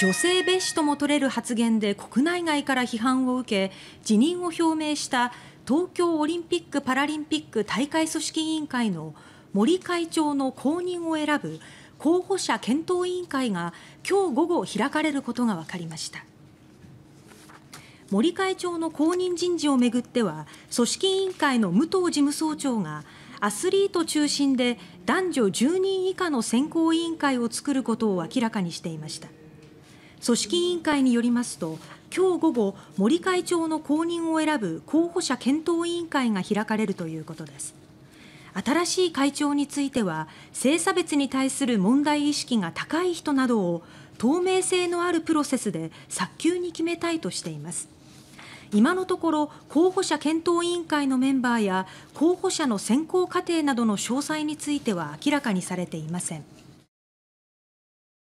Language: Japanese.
女性蔑視とも取れる発言で国内外から批判を受け辞任を表明した東京オリンピック・パラリンピック大会組織委員会の森会長の後任を選ぶ候補者検討委員会が今日午後開かれることが分かりました森会長の後任人事をめぐっては組織委員会の武藤事務総長がアスリート中心で男女10人以下の選考委員会を作ることを明らかにしていました。組織委員会によりますと今日午後森会長の後任を選ぶ候補者検討委員会が開かれるということです。新しい会長については性差別に対する問題意識が高い人などを透明性のあるプロセスで早急に決めたいとしています。今のところ候補者検討委員会のメンバーや候補者の選考過程などの詳細については明らかにされていません。